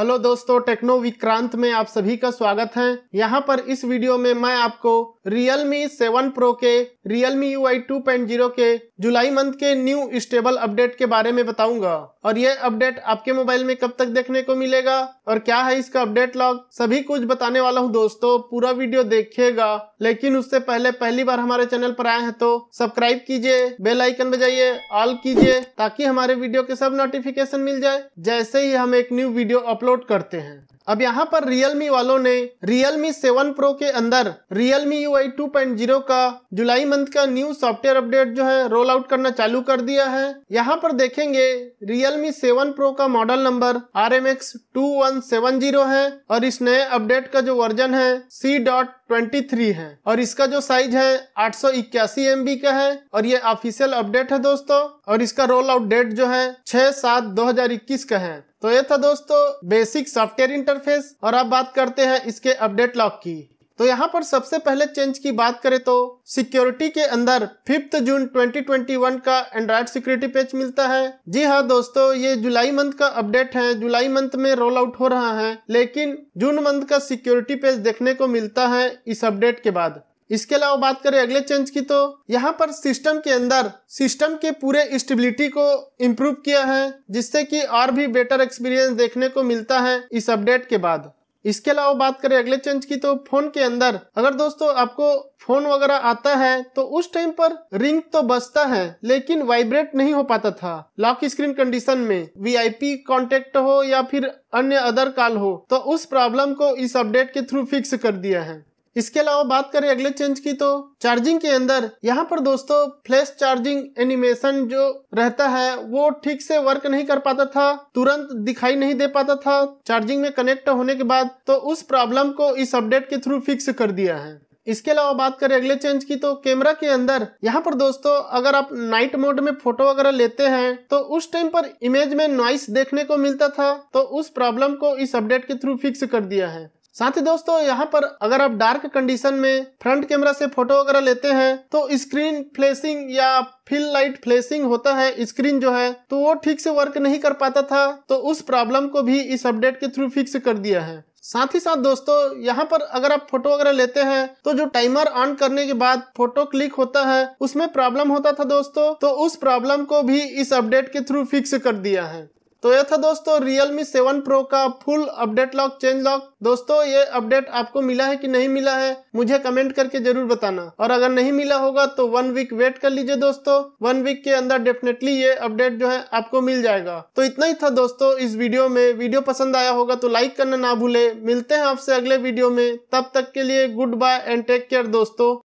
hello दोस्तों techno Vikrant में आप सभी का स्वागत है यहाँ पर इस वीडियो में मैं आपको Realme 7 Pro के Realme UI 2.0 के जुलाई मंथ के न्यू स्टेबल अपडेट के बारे में बताऊंगा और ये अपडेट आपके मोबाइल में कब तक देखने को मिलेगा और क्या है इसका अपडेट लॉग सभी कुछ बताने वाला हूँ दोस्तों पूरा वीडियो देखिएगा लेकिन उससे पहले पहली बार हमारे चैनल पर आए हैं तो सब्सक्राइब कीजिए बेल आइकन बजाइए ऑल कीजिए ताकि हमारे वीडियो के सब नोटिफिकेशन मिल जाए जैसे ही हम एक न्यू वीडियो अपलोड अपलोड करते हैं अब यहाँ पर Realme वालों ने Realme 7 Pro के अंदर Realme UI 2.0 का जुलाई मंथ का न्यू सॉफ्टवेयर अपडेट जो है रोल आउट करना चालू कर दिया है यहाँ पर देखेंगे Realme 7 Pro का model number R M X two one seven zero है और इस नए अपडेट का जो वर्जन है सी डॉट ट्वेंटी थ्री है और इसका जो साइज है आठ सौ इक्यासी एम बी का है और ये ऑफिशियल अपडेट है दोस्तों और इसका रोल आउट डेट जो है छह सात दो हजार इक्कीस का है तो ये था दोस्तों बेसिक सॉफ्टवेयर इंटरफेस और अब बात करते हैं इसके अपडेट लॉक की तो यहाँ पर सबसे पहले चेंज की बात करें तो सिक्योरिटी के अंदर फिफ्थ जून 2021 का एंड्रॉइड सिक्योरिटी पेज मिलता है जी हाँ दोस्तों ये जुलाई मंथ का अपडेट है जुलाई मंथ में रोल आउट हो रहा है लेकिन जून मंथ का सिक्योरिटी पेज देखने को मिलता है इस अपडेट के बाद इसके अलावा बात करें अगले चेंज की तो यहाँ पर सिस्टम के अंदर सिस्टम के पूरे स्टेबिलिटी को इम्प्रूव किया है जिससे कि और भी बेटर एक्सपीरियंस देखने को मिलता है इस अपडेट के बाद इसके अलावा बात करें अगले चेंज की तो फोन के अंदर अगर दोस्तों आपको फोन वगैरह आता है तो उस टाइम पर रिंग तो बजता है लेकिन वाइब्रेट नहीं हो पाता था लॉक स्क्रीन कंडीशन में वीआईपी कांटेक्ट हो या फिर अन्य अदर कॉल हो तो उस प्रॉब्लम को इस अपडेट के थ्रू फिक्स कर दिया है इसके अलावा बात करें अगले चेंज की तो चार्जिंग के अंदर यहाँ पर दोस्तों फ्लैश चार्जिंग एनिमेशन जो रहता है वो ठीक से वर्क नहीं कर पाता था तुरंत दिखाई नहीं दे पाता था चार्जिंग में कनेक्ट होने के बाद तो उस प्रॉब्लम को इस अपडेट के थ्रू फिक्स कर दिया है इसके अलावा बात करें अगले चेंज की तो कैमरा के अंदर यहाँ पर दोस्तों अगर आप नाइट मोड में फोटो वगैरह लेते हैं तो उस टाइम पर इमेज में नॉइस देखने को मिलता था तो उस प्रॉब्लम को इस अपडेट के थ्रू फिक्स कर दिया है साथ ही दोस्तों यहाँ पर अगर आप डार्क कंडीशन में फ्रंट कैमरा से फोटो वगैरह लेते हैं तो स्क्रीन फ्लैशिंग या फिल लाइट फ्लैशिंग होता है स्क्रीन जो है तो वो ठीक से वर्क नहीं कर पाता था तो उस प्रॉब्लम को भी इस अपडेट के थ्रू फिक्स कर दिया है साथ ही साथ दोस्तों यहाँ पर अगर आप फोटो वगैरह लेते हैं तो जो टाइमर ऑन करने के बाद फोटो क्लिक होता है उसमें प्रॉब्लम होता था दोस्तों तो उस प्रॉब्लम को भी इस अपडेट के थ्रू फिक्स कर दिया है तो यह था दोस्तों Realme 7 Pro का full update log change log दोस्तों ये अपडेट आपको मिला है कि नहीं मिला है मुझे कमेंट करके जरूर बताना और अगर नहीं मिला होगा तो वन वीक वेट कर लीजिए दोस्तों वन वीक के अंदर डेफिनेटली ये अपडेट जो है आपको मिल जाएगा तो इतना ही था दोस्तों इस वीडियो में वीडियो पसंद आया होगा तो लाइक करना ना भूले मिलते हैं आपसे अगले वीडियो में तब तक के लिए good bye and take care दोस्तों